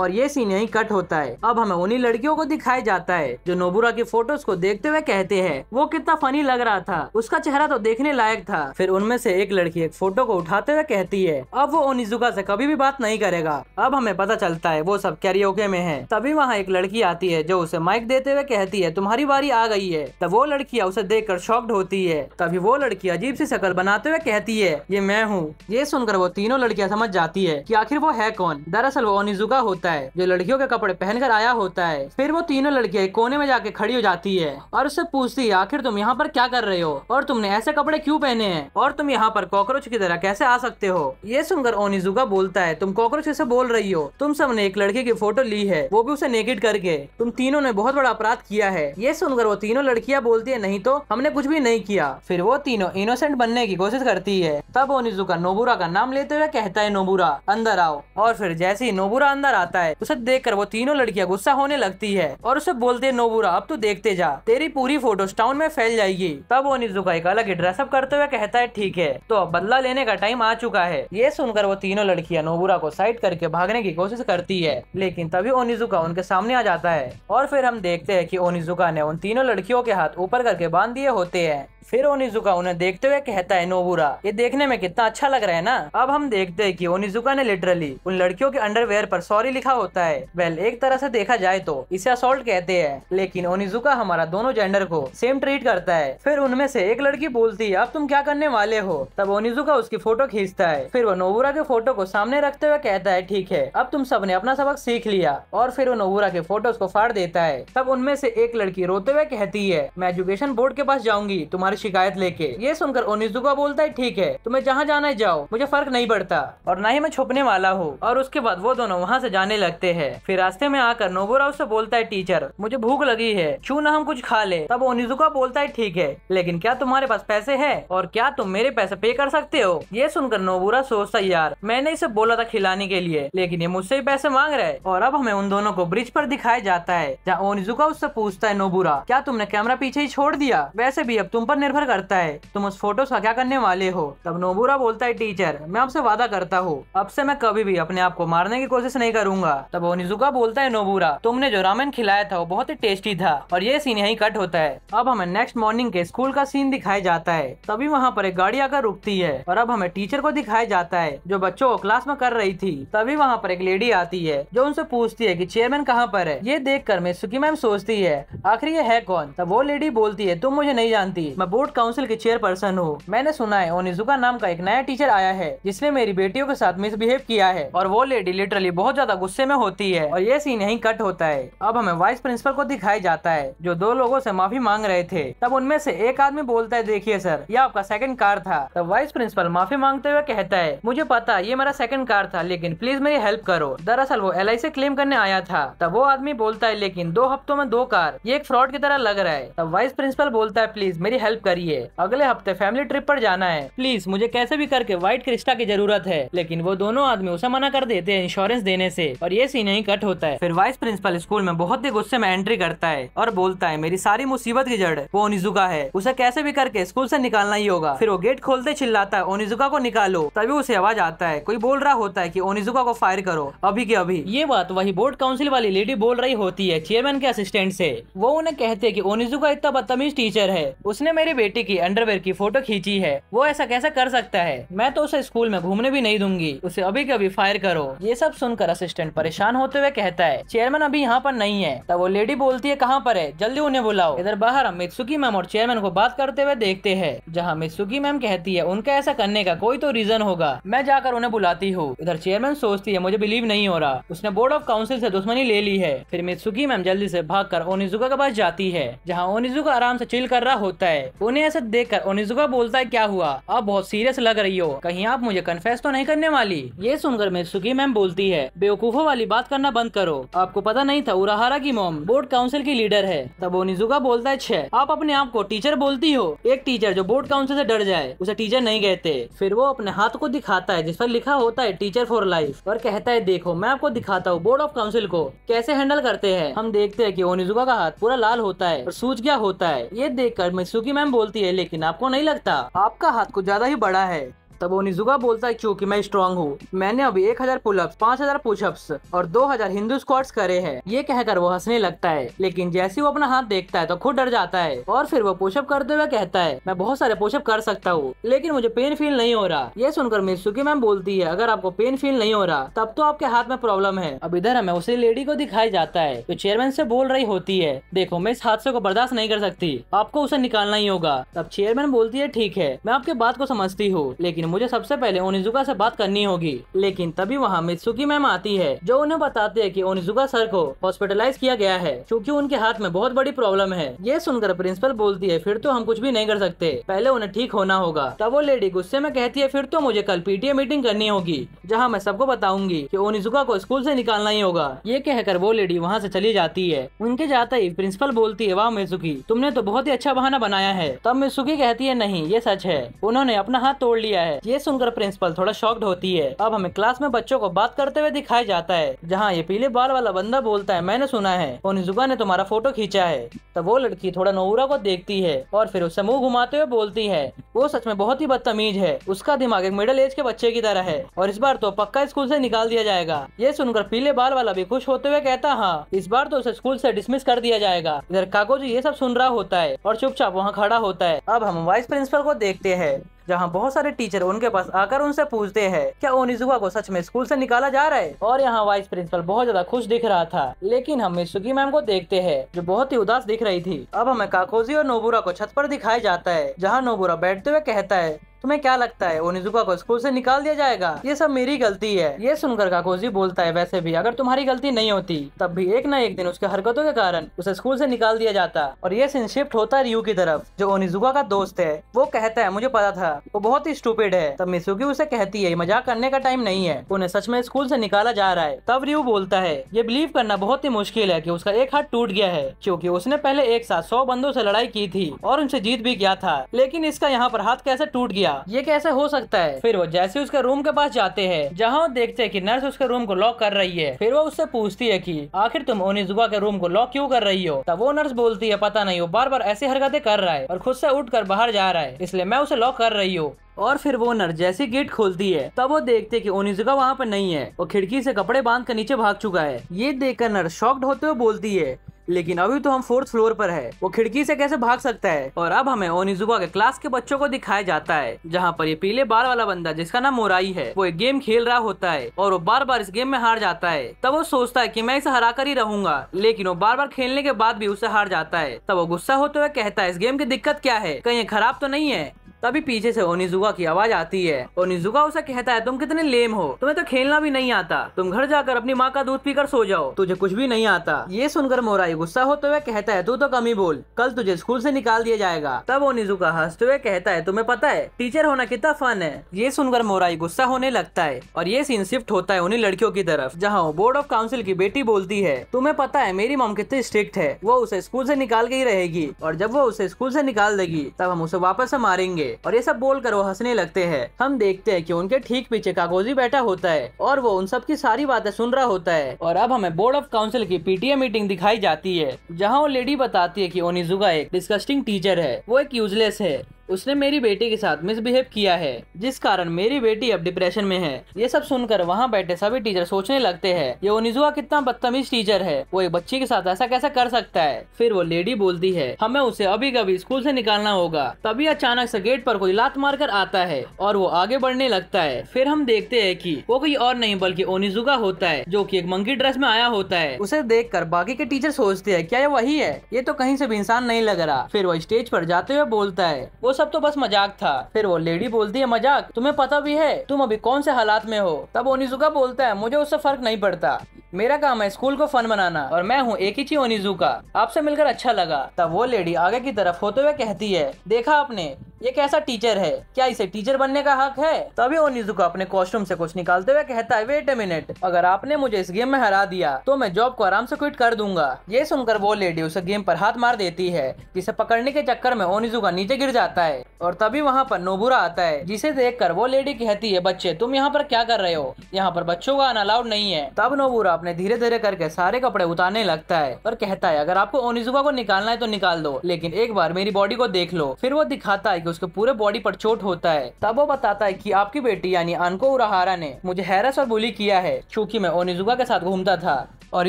और ये सीन यही कट होता है अब हमें उन्हीं लड़कियों को दिखाया जाता है जो नोबुरा की फोटोज को देखते हुए कहते हैं वो कितना फनी लग रहा था उसका चेहरा तो देखने लायक था फिर उनमें से एक लड़की एक फोटो को उठाते हुए कहती है अब वो ओनिजुका से कभी भी बात नहीं करेगा अब हमें पता चलता है वो सब कैरियोके में है तभी वहाँ एक लड़की आती है जो उसे माइक देते हुए कहती है तुम्हारी बारी आ गई है तब वो लड़कियाँ उसे देख कर शॉक्ड होती है तभी वो लड़की अजीब सी शक्ल बनाते हुए कहती है ये मैं हूँ ये सुनकर वो तीनों लड़कियाँ समझ जाती है की आखिर वो है कौन दरअसल वो ओनिजुका होती होता है जो लड़कियों के कपड़े पहनकर आया होता है फिर वो तीनों लड़कियां कोने में जाके खड़ी हो जाती है और उससे पूछती है आखिर तुम यहाँ पर क्या कर रहे हो और तुमने ऐसे कपड़े क्यों पहने हैं और तुम यहाँ पर कॉकरोच की तरह कैसे आ सकते हो ये सुनकर ओनिजुका बोलता है तुम कॉकरोच कैसे बोल रही हो तुम सबने एक लड़के की फोटो ली है वो भी उसे नेकेड करके तुम तीनों ने बहुत बड़ा अपराध किया है ये सुनकर वो तीनों लड़कियां बोलती है नहीं तो हमने कुछ भी नहीं किया फिर वो तीनों इनोसेंट बनने की कोशिश करती है तब ओनिजुका नोबुरा का नाम लेते हुए कहता है नोबुरा अंदर आओ और फिर जैसे ही नोबुरा अंदर आता आता है उसे देख कर वो तीनों लड़कियाँ गुस्सा होने लगती है और उसे बोलते है नोबूरा अब तू देखते जा तेरी पूरी फोटो टाउन में फैल जाएगी तब वो निजुका एक अलग ड्रेसअप करते हुए कहता है ठीक है तो अब बदला लेने का टाइम आ चुका है ये सुनकर वो तीनों लड़कियाँ नोबुरा को साइड करके भागने की कोशिश करती है लेकिन तभी ओनिजुका उनके सामने आ जाता है और फिर हम देखते हैं कि ओनिजुका ने उन तीनों लड़कियों के हाथ ऊपर करके बांध दिए होते हैं फिर ओनिजुका उन्हें देखते हुए कहता है नोबुरा ये देखने में कितना अच्छा लग रहा है ना अब हम देखते हैं कि ओनिजुका ने लिटरली उन लड़कियों के अंडरवेयर पर सॉरी लिखा होता है वेल well, एक तरह से देखा जाए तो इसे असोल्ट कहते हैं लेकिन ओनिजुका हमारा दोनों जेंडर को सेम ट्रीट करता है फिर उनमें से एक लड़की बोलती है अब तुम क्या करने वाले हो तब ओनिजुका उसकी फोटो खींचता है फिर वो नोबुरा के फोटो को सामने रखते हुए कहता है ठीक है अब तुम सब ने अपना सबक सीख लिया और फिर वो नोबुरा के फोटो को फाड़ देता है तब उनमें से एक लड़की रोते हुए कहती है मैं एजुकेशन बोर्ड के पास जाऊंगी तुम्हारी शिकायत लेके ये सुनकर ओनिजुका बोलता है ठीक है तुम्हें जहाँ जाना है जाओ मुझे फर्क नहीं पड़ता और न ही मैं छुपने वाला हूँ और उसके बाद वो दोनों वहाँ से जाने खाने लगते है फिर रास्ते में आकर नोबोरा उससे बोलता है टीचर मुझे भूख लगी है क्यूँ ना हम कुछ खा ले तब ओनिजुका बोलता है ठीक है लेकिन क्या तुम्हारे पास पैसे है और क्या तुम मेरे पैसे पे कर सकते हो ये सुनकर नोबुरा सोचता यार मैंने इसे बोला था खिलाने के लिए लेकिन ये मुझसे ही पैसे मांग रहे और अब हमें उन दोनों को ब्रिज पर दिखाया जाता है जहाँ ओनिजुका उससे पूछता है नोबुरा क्या तुमने कैमरा पीछे ही छोड़ दिया वैसे भी अब तुम पर निर्भर करता है तुम उस फोटो का क्या करने वाले हो तब नोबुरा बोलता है टीचर मैं आपसे वादा करता हूँ अब से मैं कभी भी अपने आप को मारने की कोशिश नहीं करूंगा दूंगा तब ओनिजुका बोलता है नोबूरा तुमने जो रामेन खिलाया था वो बहुत ही टेस्टी था और ये सीन यही कट होता है अब हमें नेक्स्ट मॉर्निंग के स्कूल का सीन दिखाया जाता है तभी वहाँ पर एक गाड़ी आकर रुकती है और अब हमें टीचर को दिखाया जाता है जो बच्चों को क्लास में कर रही थी तभी वहाँ पर एक लेडी आती है जो उनसे पूछती है की चेयरमैन कहाँ पर है ये देख कर सुखी मैम सोचती है आखिर ये है कौन तब वो लेडी बोलती है तुम मुझे नहीं जानती मैं बोर्ड काउंसिल की चेयरपर्सन हूँ मैंने सुना है ओनिजुका नाम का एक नया टीचर आया है जिसने मेरी बेटियों के साथ मिसबिहेव किया है और वो लेडी लिटरली बहुत ज्यादा गुस्सा गुस्से में होती है और ये सीन यही कट होता है अब हमें वाइस प्रिंसिपल को दिखाया जाता है जो दो लोगों से माफी मांग रहे थे तब उनमें से एक आदमी बोलता है देखिए सर ये आपका सेकंड कार था तब वाइस प्रिंसिपल माफी मांगते हुए कहता है मुझे पता ये मेरा सेकंड कार था लेकिन प्लीज मेरी हेल्प करो दरअसल वो एल आई क्लेम करने आया था तब वो आदमी बोलता है लेकिन दो हफ्तों में दो कार ये एक फ्रॉड की तरह लग रहा है तब वाइस प्रिंसिपल बोलता है प्लीज मेरी हेल्प करिए अगले हफ्ते फैमिली ट्रिप पर जाना है प्लीज मुझे कैसे भी करके व्हाइट क्रिस्टा की जरूरत है लेकिन वो दोनों आदमी उसे मना कर देते हैं इंश्योरेंस देने से और ये सीन यही कट होता है फिर वाइस प्रिंसिपल स्कूल में बहुत ही गुस्से में एंट्री करता है और बोलता है मेरी सारी मुसीबत की जड़ वो ओनिजुका है उसे कैसे भी करके स्कूल से निकालना ही होगा फिर वो गेट खोलते चिल्लाता है ओनिजुका को निकालो तभी उसे आवाज आता है कोई बोल रहा होता है की ओनिजुका को फायर करो अभी के अभी ये बात वही बोर्ड काउंसिल वाली लेडी बोल रही होती है चेयरमैन के असिस्टेंट से वो उन्हें कहते हैं कि ओनिजुका इतना बदतमीज टीचर है उसने मेरी बेटी की अंडरवेयर की फोटो खींची है वो ऐसा कैसा कर सकता है मैं तो उसे स्कूल में घूमने भी नहीं दूंगी उसे अभी के अभी फायर करो ये सब सुनकर असिस्टेंट असिस्टेंट परेशान होते हुए कहता है चेयरमैन अभी यहाँ पर नहीं है तब वो लेडी बोलती है कहाँ पर है जल्दी उन्हें बुलाओ इधर बाहर हम मित्सुकी मैम और चेयरमैन को बात करते हुए देखते हैं जहाँ मित्सुकी मैम कहती है उनका ऐसा करने का कोई तो रीजन होगा मैं जाकर उन्हें बुलाती हूँ इधर चेयरमैन सोचती है मुझे बिलीव नहीं हो रहा उसने बोर्ड ऑफ काउंसिल ऐसी दुश्मनी ले ली है फिर मित्सुकी मैम जल्दी ऐसी भाग ओनिजुका के पास जाती है जहाँ ओनिजुका आराम ऐसी चिल कर रहा होता है उन्हें ऐसा देखकर ओनिजुका बोलता है क्या हुआ आप बहुत सीरियस लग रही हो कहीं आप मुझे कन्फेस तो नहीं करने वाली ये सुनकर मित्सुकी मैम बोलती है बेवकूफ बेवकूफों वाली बात करना बंद करो आपको पता नहीं था उराहारा की मोम बोर्ड काउंसिल की लीडर है तब ओनिजुका बोलता है छह आप अपने आप को टीचर बोलती हो एक टीचर जो बोर्ड काउंसिल से डर जाए उसे टीचर नहीं कहते फिर वो अपने हाथ को दिखाता है जिस पर लिखा होता है टीचर फॉर लाइफ और कहता है देखो मैं आपको दिखाता हूँ बोर्ड ऑफ काउंसिल को कैसे हैंडल करते हैं हम देखते हैं की ओनिजुका का हाथ पूरा लाल होता है और सूच गया होता है ये देख कर मैम बोलती है लेकिन आपको नहीं लगता आपका हाथ कुछ ज्यादा ही बड़ा है तब ओनिजुका बोलता है क्योंकि मैं स्ट्रांग हूँ मैंने अभी एक हजार पुलअप्स पाँच हजार पुशअप्स और दो हजार हिंदू स्क्वाड्स करे हैं ये कहकर वो हंसने लगता है लेकिन जैसे वो अपना हाथ देखता है तो खुद डर जाता है और फिर वो पुशअप करते हुए कहता है मैं बहुत सारे पुशअप कर सकता हूँ लेकिन मुझे पेन फील नहीं हो रहा ये सुनकर मिसुकी मैम बोलती है अगर आपको पेन फील नहीं हो रहा तब तो आपके हाथ में प्रॉब्लम है अब इधर हमें उसी लेडी को दिखाया जाता है जो चेयरमैन से बोल रही होती है देखो मैं इस हादसे को बर्दाश्त नहीं कर सकती आपको उसे निकालना ही होगा तब चेयरमैन बोलती है ठीक है मैं आपके बात को समझती हूँ लेकिन मुझे सबसे पहले ओनिजुका से बात करनी होगी लेकिन तभी वहाँ मित्सुकी मैम आती है जो उन्हें बताते हैं कि ओनिजुका सर को हॉस्पिटलाइज किया गया है क्योंकि उनके हाथ में बहुत बड़ी प्रॉब्लम है ये सुनकर प्रिंसिपल बोलती है फिर तो हम कुछ भी नहीं कर सकते पहले उन्हें ठीक होना होगा तब वो लेडी गुस्से में कहती है फिर तो मुझे कल पीटीए मीटिंग करनी होगी जहाँ मैं सबको बताऊंगी की ओनिजुका को स्कूल ऐसी निकालना ही होगा ये कहकर वो लेडी वहाँ ऐसी चली जाती है उनके जाते ही प्रिंसिपल बोलती है वाह मिसुकी तुमने तो बहुत ही अच्छा बहाना बनाया है तब मिसुकी कहती है नहीं ये सच है उन्होंने अपना हाथ तोड़ लिया है है ये सुनकर प्रिंसिपल थोड़ा शॉक्ड होती है अब हमें क्लास में बच्चों को बात करते हुए दिखाया जाता है जहाँ ये पीले बाल वाला बंदा बोलता है मैंने सुना है ओनिजुका ने तुम्हारा फोटो खींचा है तब वो लड़की थोड़ा नोरा को देखती है और फिर उससे मुंह घुमाते हुए बोलती है वो सच में बहुत ही बदतमीज है उसका दिमाग एक मिडिल एज के बच्चे की तरह है और इस बार तो पक्का स्कूल से निकाल दिया जाएगा ये सुनकर पीले बाल वाला भी खुश होते हुए कहता हाँ इस बार तो उसे स्कूल से डिसमिस कर दिया जाएगा इधर कागो जी ये सब सुन रहा होता है और चुपचाप वहाँ खड़ा होता है अब हम वाइस प्रिंसिपल को देखते हैं जहाँ बहुत सारे टीचर उनके पास आकर उनसे पूछते हैं क्या ओनिजुआ को सच में स्कूल से निकाला जा रहा है और यहाँ वाइस प्रिंसिपल बहुत ज्यादा खुश दिख रहा था लेकिन हम मिसुकी मैम को देखते हैं जो बहुत ही उदास दिख रही थी अब हमें काकोजी और नोबुरा को छत पर दिखाया जाता है जहाँ नोबुरा बैठते हुए कहता है तुम्हें क्या लगता है ओनिजुका को स्कूल से निकाल दिया जाएगा ये सब मेरी गलती है ये सुनकर काकोजी बोलता है वैसे भी अगर तुम्हारी गलती नहीं होती तब भी एक न एक दिन उसके हरकतों के कारण उसे स्कूल से निकाल दिया जाता और ये सीन शिफ्ट होता है रियू की तरफ जो ओनिजुका का दोस्त है वो कहता है मुझे पता था वो बहुत ही स्टूपिड है तब मिसुकी उसे कहती है मजाक करने का टाइम नहीं है उन्हें सच में स्कूल से निकाला जा रहा है तब रियू बोलता है ये बिलीव करना बहुत ही मुश्किल है की उसका एक हाथ टूट गया है क्यूँकी उसने पहले एक साथ सौ बंदों से लड़ाई की थी और उनसे जीत भी गया था लेकिन इसका यहाँ पर हाथ कैसे टूट गया गया ये कैसे हो सकता है फिर वो जैसे उसके रूम के पास जाते हैं जहाँ वो देखते हैं कि नर्स उसके रूम को लॉक कर रही है फिर वो उससे पूछती है कि आखिर तुम ओनिजुआ के रूम को लॉक क्यों कर रही हो तब वो नर्स बोलती है पता नहीं वो बार बार ऐसी हरकतें कर रहा है और खुद से उठ कर बाहर जा रहा है इसलिए मैं उसे लॉक कर रही हूँ और फिर वो नर जैसी गेट खोलती है तब वो देखते कि ओनिजुका वहाँ पर नहीं है वो खिड़की से कपड़े बांध कर नीचे भाग चुका है ये देखकर नर शॉक्ड होते हुए बोलती है लेकिन अभी तो हम फोर्थ फ्लोर पर है वो खिड़की से कैसे भाग सकता है और अब हमें ओनिजुबा के क्लास के बच्चों को दिखाया जाता है जहाँ पर ये पीले बार वाला बंदा जिसका नाम मोराई है वो एक गेम खेल रहा होता है और वो बार बार इस गेम में हार जाता है तब वो सोचता है की मैं इसे हरा कर ही रहूंगा लेकिन वो बार बार खेलने के बाद भी उसे हार जाता है तब वो गुस्सा होते हुए कहता है इस गेम की दिक्कत क्या है कहीं खराब तो नहीं है तभी पीछे से ओनिजुगा की आवाज आती है ओनिजुगा उसे कहता है तुम कितने लेम हो तुम्हें तो खेलना भी नहीं आता तुम घर जाकर अपनी माँ का दूध पीकर सो जाओ तुझे कुछ भी नहीं आता ये सुनकर मोराई गुस्सा होते हुए कहता है तू तो कमी बोल कल तुझे स्कूल से निकाल दिया जाएगा तब ओनिजुगा हंसते हुए कहता है तुम्हें पता है टीचर होना कितना फन है ये सुनकर मोराई गुस्सा होने लगता है और ये सीन शिफ्ट होता है उन्हीं लड़कियों की तरफ जहाँ बोर्ड ऑफ काउंसिल की बेटी बोलती है तुम्हें पता है मेरी मॉम कितनी स्ट्रिक्ट है वो उसे स्कूल से निकाल के ही रहेगी और जब वो उसे स्कूल से निकाल देगी तब हम उसे वापस मारेंगे और ये सब बोलकर वो हंसने लगते हैं हम देखते हैं कि उनके ठीक पीछे कागोजी बैठा होता है और वो उन सब की सारी बातें सुन रहा होता है और अब हमें बोर्ड ऑफ काउंसिल की पीटीए मीटिंग दिखाई जाती है जहाँ वो लेडी बताती है की ओनिजुगा एक डिस्कस्टिंग टीचर है वो एक यूजलेस है उसने मेरी बेटी के साथ मिसबिहेव किया है जिस कारण मेरी बेटी अब डिप्रेशन में है ये सब सुनकर वहाँ बैठे सभी टीचर सोचने लगते है ये ओनिजुआ कितना बदतमीज टीचर है वो एक बच्ची के साथ ऐसा कैसा कर सकता है फिर वो लेडी बोलती है हमें उसे अभी कभी स्कूल ऐसी निकालना होगा तभी अचानक ऐसी गेट पर कोई लात मार कर आता है और वो आगे बढ़ने लगता है फिर हम देखते है की वो कोई और नहीं बल्कि ओनिजुगा होता है जो की एक मंकी ड्रेस में आया होता है उसे देख कर बाकी के टीचर सोचते है क्या ये वही है ये तो कहीं से भी इंसान नहीं लग रहा फिर वो स्टेज पर जाते हुए बोलता है वो सब तो बस मजाक था फिर वो लेडी बोलती है मजाक तुम्हें पता भी है तुम अभी कौन से हालात में हो तब ओनिजुका बोलता है मुझे उससे फर्क नहीं पड़ता मेरा काम है स्कूल को फन बनाना और मैं हूँ एक ही चीज ओनिजुका आपसे मिलकर अच्छा लगा तब वो लेडी आगे की तरफ होते हुए कहती है देखा आपने ये कैसा टीचर है क्या इसे टीचर बनने का हक है तभी ओनिजुका अपने कॉस्ट्यूम से कुछ निकालते हुए कहता है वेट ए मिनट अगर आपने मुझे इस गेम में हरा दिया तो मैं जॉब को आराम से क्विट कर दूंगा ये सुनकर वो लेडी उसे गेम पर हाथ मार देती है जिसे पकड़ने के चक्कर में ओनिजुका नीचे गिर जाता है और तभी वहाँ पर नोबुरा आता है जिसे देख कर वो लेडी कहती है बच्चे तुम यहाँ पर क्या कर रहे हो यहाँ पर बच्चों का अनअलाउड नहीं है तब नोबुरा अपने धीरे धीरे करके सारे कपड़े उतारने लगता है और कहता है अगर आपको ओनिजुका को निकालना है तो निकाल दो लेकिन एक बार मेरी बॉडी को देख लो फिर वो दिखाता है उसके पूरे बॉडी पर चोट होता है तब वो बताता है की आपकी बेटी यानी अनको उराहारा ने मुझे हैरस और बुली किया है क्योंकि मैं ओनिजुगा के साथ घूमता था और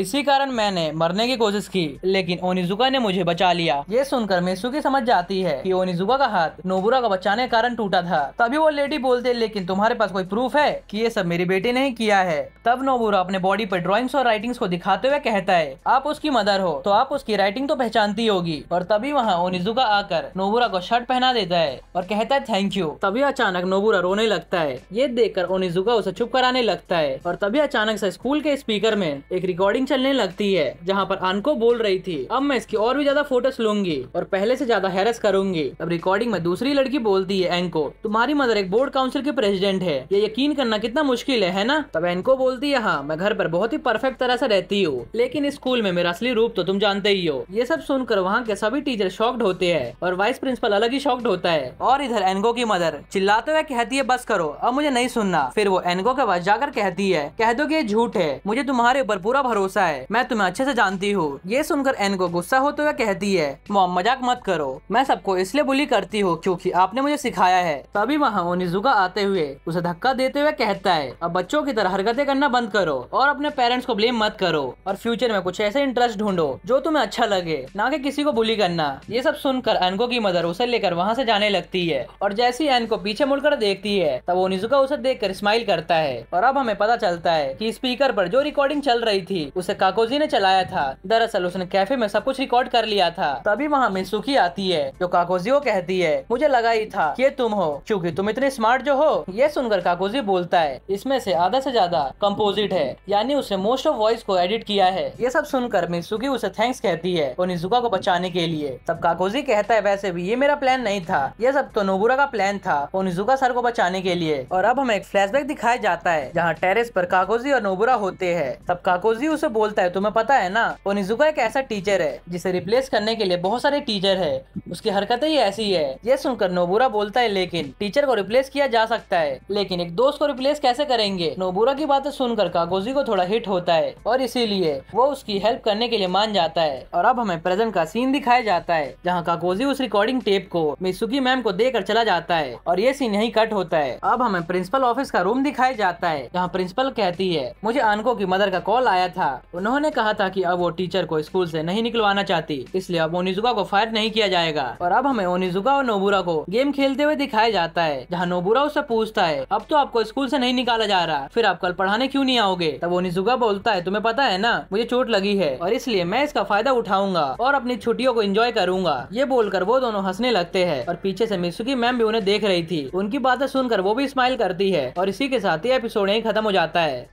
इसी कारण मैंने मरने की कोशिश की लेकिन ओनिजुका ने मुझे बचा लिया ये सुनकर मेसुकी समझ जाती है कि ओनिजुका का हाथ नोबुरा को बचाने के कारण टूटा था तभी वो लेडी बोलते लेकिन तुम्हारे पास कोई प्रूफ है कि ये सब मेरी बेटी ने ही किया है तब नोबुरा अपने बॉडी पर ड्रॉइंग्स और राइटिंग्स को दिखाते हुए कहता है आप उसकी मदर हो तो आप उसकी राइटिंग तो पहचानती होगी और तभी वहाँ ओनिजुका आकर नोबुरा को शर्ट पहना देता है और कहता है थैंक यू तभी अचानक नोबुरा रोने लगता है ये देखकर ओनिजुका उसे चुप कराने लगता है और तभी अचानक से स्कूल के स्पीकर में एक रिकॉर्ड रिकॉर्डिंग चलने लगती है जहाँ पर अनको बोल रही थी अब मैं इसकी और भी ज्यादा फोटोज लूंगी और पहले से ज्यादा हैरस करूंगी अब रिकॉर्डिंग में दूसरी लड़की बोलती है एंको तुम्हारी मदर एक बोर्ड काउंसिल के प्रेसिडेंट है ये यकीन करना कितना मुश्किल है है ना तब एनको बोलती है हाँ मैं घर पर बहुत ही परफेक्ट तरह से रहती हूँ लेकिन स्कूल में मेरा असली रूप तो तुम जानते ही हो ये सब सुनकर वहाँ के सभी टीचर शॉक्ड होते हैं और वाइस प्रिंसिपल अलग ही शॉक्ड होता है और इधर एनगो की मदर चिल्लाते हुए कहती है बस करो अब मुझे नहीं सुनना फिर वो एनगो के पास जाकर कहती है कह दो कि ये झूठ है मुझे तुम्हारे ऊपर पूरा भरोसा भरोसा है मैं तुम्हें अच्छे से जानती हूँ ये सुनकर एन को गुस्सा होते हुए कहती है मोम मजाक मत करो मैं सबको इसलिए बुली करती हूँ क्यूँकी आपने मुझे सिखाया है तभी वहाँ ओनिजुका आते हुए उसे धक्का देते हुए कहता है अब बच्चों की तरह हरकतें करना बंद करो और अपने पेरेंट्स को ब्लेम मत करो और फ्यूचर में कुछ ऐसे इंटरेस्ट ढूंढो जो तुम्हें अच्छा लगे ना कि किसी को बुली करना ये सब सुनकर एनको की मदर उसे लेकर वहाँ से जाने लगती है और जैसी एन को पीछे मुड़कर देखती है तब ओनिजुका उसे कर स्माइल करता है और अब हमें पता चलता है कि स्पीकर पर जो रिकॉर्डिंग चल रही थी उसे काकोजी ने चलाया था दरअसल उसने कैफे में सब कुछ रिकॉर्ड कर लिया था तभी वहाँ मिनसुकी आती है जो काकोजी को कहती है मुझे लगा ही था ये तुम हो क्योंकि तुम इतने स्मार्ट जो हो ये सुनकर काकोजी बोलता है इसमें से आधा से ज्यादा कंपोजिट है यानी उसने मोस्ट ऑफ वॉइस को एडिट किया है ये सब सुनकर मिनसुकी उसे थैंक्स कहती है निजुका को बचाने के लिए तब काकोजी कहता है वैसे भी ये मेरा प्लान नहीं था यह सब तो नोबुरा का प्लान था निजुका सर को बचाने के लिए और अब हमें एक फ्लैशबैक दिखाया जाता है जहाँ टेरेस पर काकोजी और नोबुरा होते हैं तब काकोजी उसे बोलता है तुम्हें पता है ना ओनिजुका एक ऐसा टीचर है जिसे रिप्लेस करने के लिए बहुत सारे टीचर है उसकी हरकतें ही ऐसी है ये सुनकर नोबुरा बोलता है लेकिन टीचर को रिप्लेस किया जा सकता है लेकिन एक दोस्त को रिप्लेस कैसे करेंगे नोबुरा की बातें सुनकर कागोजी को थोड़ा हिट होता है और इसीलिए वो उसकी हेल्प करने के लिए मान जाता है और अब हमें प्रेजेंट का सीन दिखाया जाता है जहाँ कागोजी उस रिकॉर्डिंग टेप को मिसुकी मैम को देकर चला जाता है और ये सीन यही कट होता है अब हमें प्रिंसिपल ऑफिस का रूम दिखाया जाता है जहाँ प्रिंसिपल कहती है मुझे अनको की मदर का कॉल आया था था उन्होंने कहा था कि अब वो टीचर को स्कूल से नहीं निकलवाना चाहती इसलिए अब ओनिजुका को फायर नहीं किया जाएगा और अब हमें ओनिजुका और नोबुरा को गेम खेलते हुए दिखाया जाता है जहाँ नोबुरा उससे पूछता है अब तो आपको स्कूल ऐसी नहीं निकाला जा रहा फिर आप कल पढ़ाने क्यूँ नहीं आओगे तब ओनिजुका बोलता है तुम्हें पता है न मुझे चोट लगी है और इसलिए मैं इसका फायदा उठाऊंगा और अपनी छुट्टियों को इंजॉय करूंगा ये बोलकर वो दोनों हंसने लगते हैं और पीछे ऐसी मिसुकी मैम भी उन्हें देख रही थी उनकी बातें सुनकर वो भी स्माइल करती है और इसी के साथ ये एपिसोड यही खत्म हो जाता है